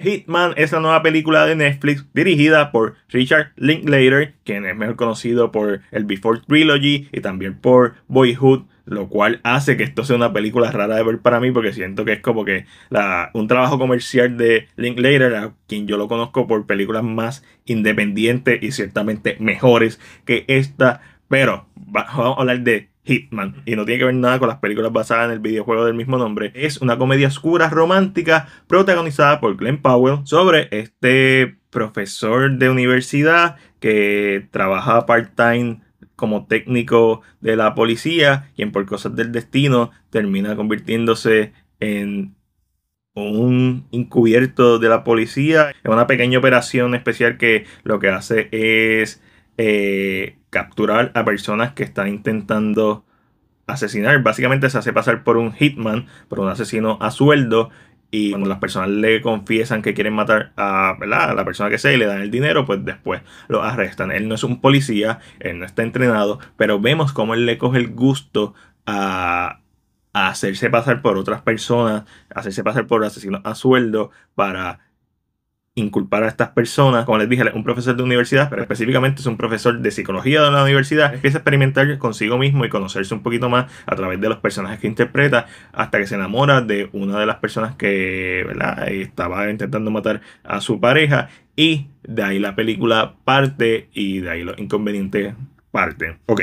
Hitman es la nueva película de Netflix dirigida por Richard Linklater, quien es mejor conocido por el Before Trilogy y también por Boyhood, lo cual hace que esto sea una película rara de ver para mí porque siento que es como que un trabajo comercial de Linklater, a quien yo lo conozco por películas más independientes y ciertamente mejores que esta. Pero vamos a hablar de Hitman, y no tiene que ver nada con las películas basadas en el videojuego del mismo nombre. Es una comedia oscura romántica protagonizada por Glenn Powell sobre este profesor de universidad que trabaja part-time como técnico de la policía, quien por cosas del destino termina convirtiéndose en un encubierto de la policía. en una pequeña operación especial que lo que hace es eh, capturar a personas que están intentando asesinar. Básicamente se hace pasar por un hitman, por un asesino a sueldo. Y cuando las personas le confiesan que quieren matar a, la persona que sea y le dan el dinero, pues después lo arrestan. Él no es un policía, él no está entrenado, pero vemos cómo él le coge el gusto a, a hacerse pasar por otras personas, hacerse pasar por asesinos a sueldo para inculpar a estas personas. Como les dije, un profesor de universidad, pero específicamente es un profesor de psicología de la universidad. Empieza a experimentar consigo mismo y conocerse un poquito más a través de los personajes que interpreta hasta que se enamora de una de las personas que estaba intentando matar a su pareja. Y de ahí la película parte y de ahí los inconvenientes parten. Ok.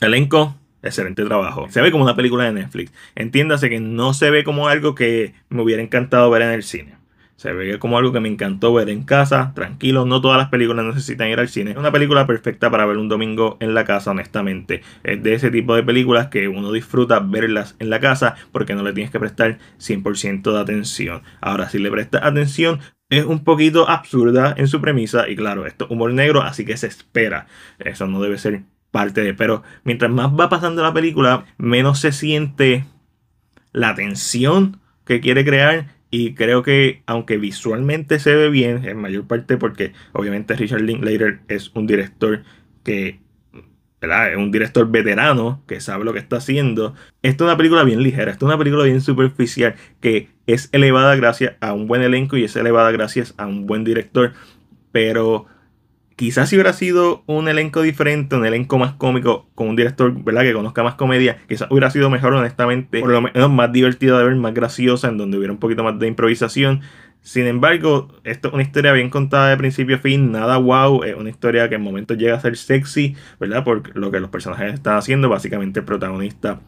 Elenco, excelente trabajo. Se ve como una película de Netflix. Entiéndase que no se ve como algo que me hubiera encantado ver en el cine. Se ve como algo que me encantó ver en casa, tranquilo, no todas las películas necesitan ir al cine. Es una película perfecta para ver un domingo en la casa, honestamente. Es de ese tipo de películas que uno disfruta verlas en la casa porque no le tienes que prestar 100% de atención. Ahora, si le prestas atención, es un poquito absurda en su premisa y claro, esto es humor negro, así que se espera. Eso no debe ser parte de... Pero mientras más va pasando la película, menos se siente la tensión que quiere crear y creo que aunque visualmente se ve bien, en mayor parte porque obviamente Richard Linklater es un director que ¿verdad? es un director veterano que sabe lo que está haciendo. Esta es una película bien ligera, esta es una película bien superficial que es elevada gracias a un buen elenco y es elevada gracias a un buen director. Pero Quizás si hubiera sido un elenco diferente, un elenco más cómico, con un director ¿verdad? que conozca más comedia, quizás hubiera sido mejor, honestamente, por lo menos más divertida de ver, más graciosa, en donde hubiera un poquito más de improvisación. Sin embargo, esto es una historia bien contada de principio a fin, nada wow, es una historia que en momentos llega a ser sexy, ¿verdad? Por lo que los personajes están haciendo, básicamente el protagonista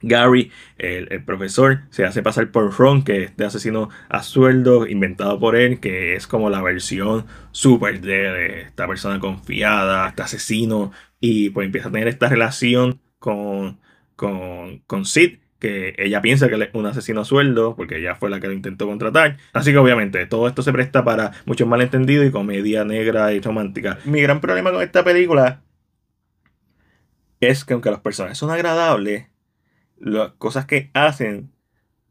Gary, el, profesor, se hace pasar por Ron, que es de asesino a sueldo, inventado por él, que es como la versión super de esta persona confiada, este asesino, y pues empieza a tener esta relación con, con Sid, que ella piensa que es un asesino a sueldo, porque ella fue la que lo intentó contratar. Así que obviamente todo esto se presta para muchos malentendidos y comedia negra y romántica. Mi gran problema con esta película es que aunque los personajes son agradables, las cosas que hacen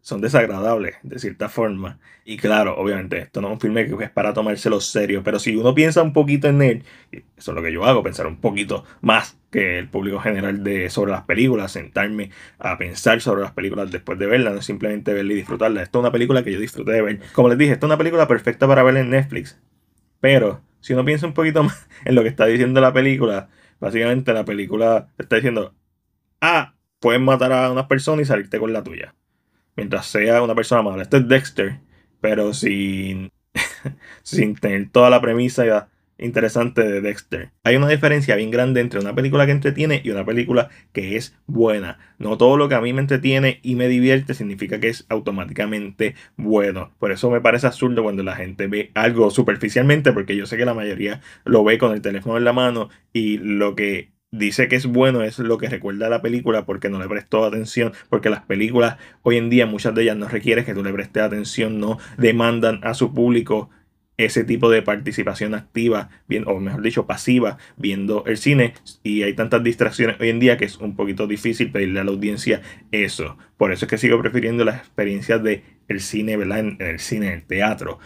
son desagradables de cierta forma. Y claro, obviamente, esto no es un filme que es para tomárselo serio, pero si uno piensa un poquito en él, eso es lo que yo hago, pensar un poquito más que el público general de, sobre las películas, sentarme a pensar sobre las películas después de verlas, no simplemente verla y disfrutarla. Esto es una película que yo disfruté de ver. Como les dije, esto es una película perfecta para verla en Netflix, pero si uno piensa un poquito más en lo que está diciendo la película, básicamente la película está diciendo, ah, puedes matar a una persona y salirte con la tuya. Mientras sea una persona mala. Este es Dexter, pero sin, sin tener toda la premisa interesante de Dexter. Hay una diferencia bien grande entre una película que entretiene y una película que es buena. No todo lo que a mí me entretiene y me divierte significa que es automáticamente bueno. Por eso me parece absurdo cuando la gente ve algo superficialmente, porque yo sé que la mayoría lo ve con el teléfono en la mano y lo que dice que es bueno, es lo que recuerda la película porque no le prestó atención, porque las películas hoy en día muchas de ellas no requieren que tú le prestes atención, no demandan a su público ese tipo de participación activa, bien, o mejor dicho, pasiva, viendo el cine. Y hay tantas distracciones hoy en día que es un poquito difícil pedirle a la audiencia eso. Por eso es que sigo prefiriendo las experiencias de el cine, ¿verdad? En, el cine, en el teatro.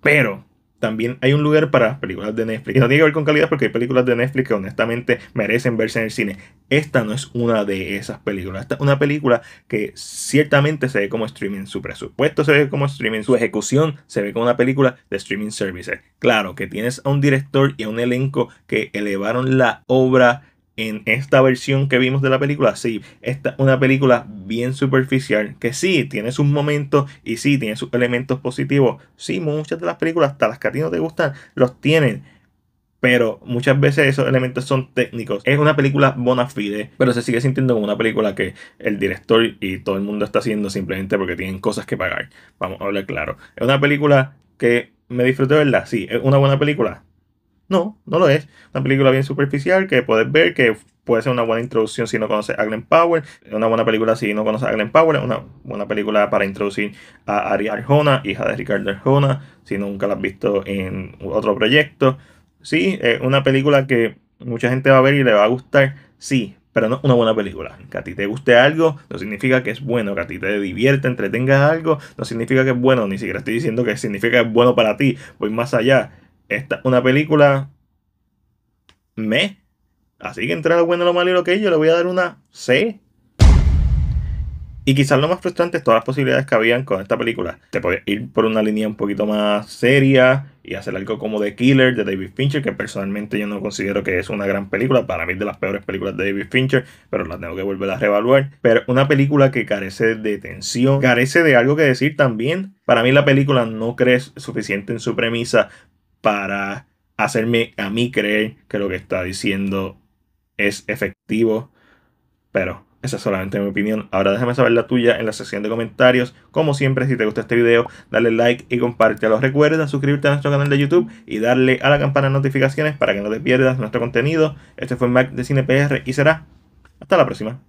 Pero también hay un lugar para películas de Netflix. Y no tiene que ver con calidad porque hay películas de Netflix que honestamente merecen verse en el cine. Esta no es una de esas películas. Esta es una película que ciertamente se ve como streaming. Su presupuesto se ve como streaming. Su ejecución se ve como una película de streaming services. Claro que tienes a un director y a un elenco que elevaron la obra en esta versión que vimos de la película, sí, esta una película bien superficial, que sí, tiene sus momentos y sí, tiene sus elementos positivos. Sí, muchas de las películas, hasta las que a ti no te gustan, los tienen. Pero muchas veces esos elementos son técnicos. Es una película bona fide, pero se sigue sintiendo como una película que el director y todo el mundo está haciendo simplemente porque tienen cosas que pagar. Vamos a hablar claro. Es una película que me disfruté verdad sí. Es una buena película, no, no lo es. Una película bien superficial que puedes ver, que puede ser una buena introducción si no conoces a Glenn Powell, una buena película si no conoces a Glenn Powell, una buena película para introducir a Ari Arjona, hija de Ricardo Arjona, si nunca la has visto en otro proyecto. Sí, es una película que mucha gente va a ver y le va a gustar, sí, pero no una buena película. Que a ti te guste algo no significa que es bueno, que a ti te divierta, entretenga algo, no significa que es bueno, ni siquiera estoy diciendo que significa que es bueno para ti, voy más allá. Esta una película me. Así que entre lo bueno, lo malo y lo que yo le voy a dar una C. Y quizás lo más frustrante es todas las posibilidades que habían con esta película. Te puede ir por una línea un poquito más seria y hacer algo como The Killer de David Fincher, que personalmente yo no considero que es una gran película. Para mí es de las peores películas de David Fincher, pero la tengo que volver a reevaluar. Pero una película que carece de tensión, carece de algo que decir también. Para mí la película no cree suficiente en su premisa, para hacerme a mí creer que lo que está diciendo es efectivo. Pero esa es solamente mi opinión. Ahora déjame saber la tuya en la sección de comentarios. Como siempre, si te gusta este video, dale like y compártelo. Recuerda suscribirte a nuestro canal de YouTube y darle a la campana de notificaciones para que no te pierdas nuestro contenido. Este fue Mac de CinePR y será hasta la próxima.